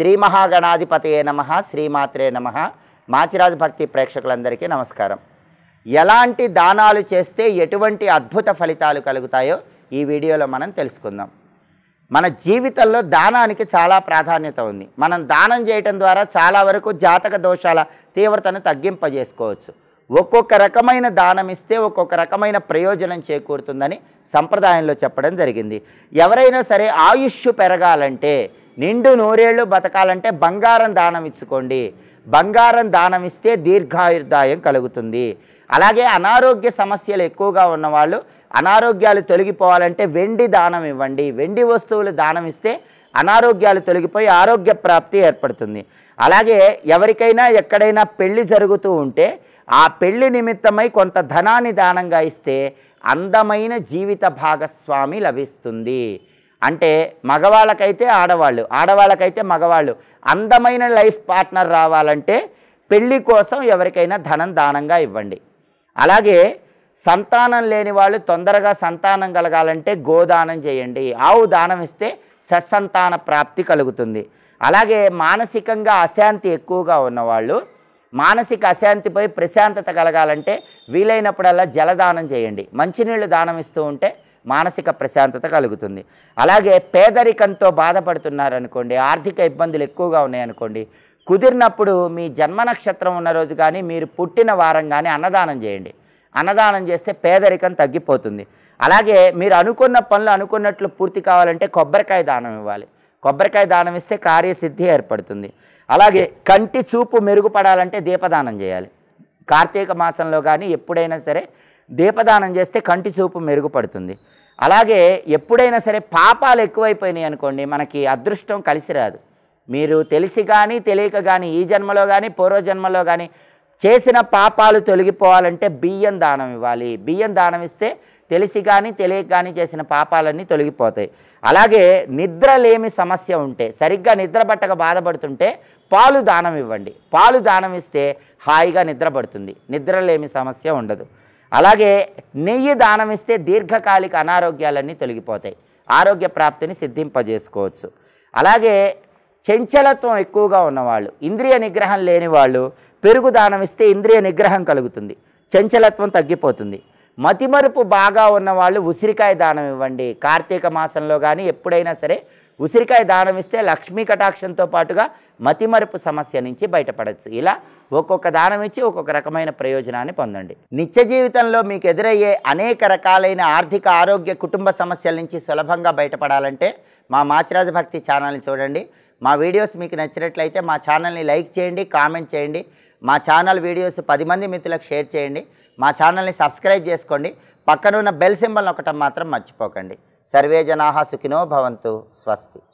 శ్రీ మహాగణాధిపతయే నమ శ్రీమాత్రే నమ మాచిరాజు భక్తి ప్రేక్షకులందరికీ నమస్కారం ఎలాంటి దానాలు చేస్తే ఎటువంటి అద్భుత ఫలితాలు కలుగుతాయో ఈ వీడియోలో మనం తెలుసుకుందాం మన జీవితంలో దానానికి చాలా ప్రాధాన్యత ఉంది మనం దానం చేయటం ద్వారా చాలా వరకు జాతక దోషాల తీవ్రతను తగ్గింపజేసుకోవచ్చు ఒక్కొక్క రకమైన దానం ఇస్తే ఒక్కొక్క రకమైన ప్రయోజనం చేకూరుతుందని సంప్రదాయంలో చెప్పడం జరిగింది ఎవరైనా సరే ఆయుష్ పెరగాలంటే నిండు నూరేళ్ళు బతకాలంటే బంగారం దానం ఇచ్చుకోండి బంగారం దానం ఇస్తే దీర్ఘాయుర్దాయం కలుగుతుంది అలాగే అనారోగ్య సమస్యలు ఎక్కువగా ఉన్నవాళ్ళు అనారోగ్యాలు తొలగిపోవాలంటే వెండి దానం ఇవ్వండి వెండి వస్తువులు దానం ఇస్తే అనారోగ్యాలు తొలగిపోయి ఆరోగ్య ప్రాప్తి ఏర్పడుతుంది అలాగే ఎవరికైనా ఎక్కడైనా పెళ్లి జరుగుతూ ఉంటే ఆ పెళ్లి నిమిత్తమై కొంత ధనాన్ని దానంగా ఇస్తే అందమైన జీవిత భాగస్వామి లభిస్తుంది అంటే మగవాళ్ళకైతే ఆడవాళ్ళు ఆడవాళ్ళకైతే మగవాళ్ళు అందమైన లైఫ్ పార్ట్నర్ రావాలంటే పెళ్ళి కోసం ఎవరికైనా ధనం దానంగా ఇవ్వండి అలాగే సంతానం లేని వాళ్ళు తొందరగా సంతానం కలగాలంటే గోదానం చేయండి ఆవు దానం ఇస్తే సత్సంతాన ప్రాప్తి కలుగుతుంది అలాగే మానసికంగా అశాంతి ఎక్కువగా ఉన్నవాళ్ళు మానసిక అశాంతిపై ప్రశాంతత కలగాలంటే వీలైనప్పుడల్లా జలదానం చేయండి మంచినీళ్ళు దానం ఇస్తూ ఉంటే మానసిక ప్రశాంతత కలుగుతుంది అలాగే పేదరికంతో బాధపడుతున్నారనుకోండి ఆర్థిక ఇబ్బందులు ఎక్కువగా ఉన్నాయనుకోండి కుదిరినప్పుడు మీ జన్మ నక్షత్రం ఉన్న రోజు కానీ మీరు పుట్టిన వారం కానీ అన్నదానం చేయండి అన్నదానం చేస్తే పేదరికం తగ్గిపోతుంది అలాగే మీరు అనుకున్న పనులు అనుకున్నట్లు పూర్తి కావాలంటే కొబ్బరికాయ దానం ఇవ్వాలి కొబ్బరికాయ దానం ఇస్తే కార్యసిద్ధి ఏర్పడుతుంది అలాగే కంటి చూపు మెరుగుపడాలంటే దీపదానం చేయాలి కార్తీక మాసంలో కానీ ఎప్పుడైనా సరే దీపదానం చేస్తే కంటి చూపు మెరుగుపడుతుంది అలాగే ఎప్పుడైనా సరే పాపాలు ఎక్కువైపోయినాయి అనుకోండి మనకి అదృష్టం కలిసి రాదు మీరు తెలిసి కానీ తెలియక కానీ ఈ జన్మలో కానీ పూర్వజన్మలో కానీ చేసిన పాపాలు తొలగిపోవాలంటే బియ్యం దానం ఇవ్వాలి బియ్యం దానం ఇస్తే తెలిసి కానీ తెలియక కానీ చేసిన పాపాలన్నీ తొలగిపోతాయి అలాగే నిద్ర లేమి సమస్య ఉంటే సరిగ్గా నిద్ర పట్టక బాధపడుతుంటే పాలు దానం ఇవ్వండి పాలు దానం ఇస్తే హాయిగా నిద్రపడుతుంది నిద్రలేమి సమస్య ఉండదు అలాగే నెయ్యి దానం ఇస్తే దీర్ఘకాలిక అనారోగ్యాలన్నీ తొలగిపోతాయి ఆరోగ్య ప్రాప్తిని సిద్ధింపజేసుకోవచ్చు అలాగే చంచలత్వం ఎక్కువగా ఉన్నవాళ్ళు ఇంద్రియ నిగ్రహం లేని వాళ్ళు పెరుగు దానం ఇస్తే ఇంద్రియ నిగ్రహం కలుగుతుంది చంచలత్వం తగ్గిపోతుంది మతిమరుపు బాగా ఉన్నవాళ్ళు ఉసిరికాయ దానం ఇవ్వండి కార్తీక మాసంలో కానీ ఎప్పుడైనా సరే ఉసిరికాయ దానం ఇస్తే లక్ష్మీ కటాక్షంతో పాటుగా మతిమరుపు సమస్య నుంచి బయటపడచ్చు ఇలా ఒక్కొక్క దానం ఇచ్చి ఒక్కొక్క రకమైన ప్రయోజనాన్ని పొందండి నిత్య జీవితంలో మీకు ఎదురయ్యే అనేక రకాలైన ఆర్థిక ఆరోగ్య కుటుంబ సమస్యల నుంచి సులభంగా బయటపడాలంటే మా మాచిరాజ భక్తి ఛానల్ని చూడండి మా వీడియోస్ మీకు నచ్చినట్లయితే మా ఛానల్ని లైక్ చేయండి కామెంట్ చేయండి మా ఛానల్ వీడియోస్ పది మంది మిత్రులకు షేర్ చేయండి మా ఛానల్ని సబ్స్క్రైబ్ చేసుకోండి పక్కనున్న బెల్ సింబల్ ఒకటం మాత్రం మర్చిపోకండి సర్వే జనాహ సుఖినో భవంతు స్వస్తి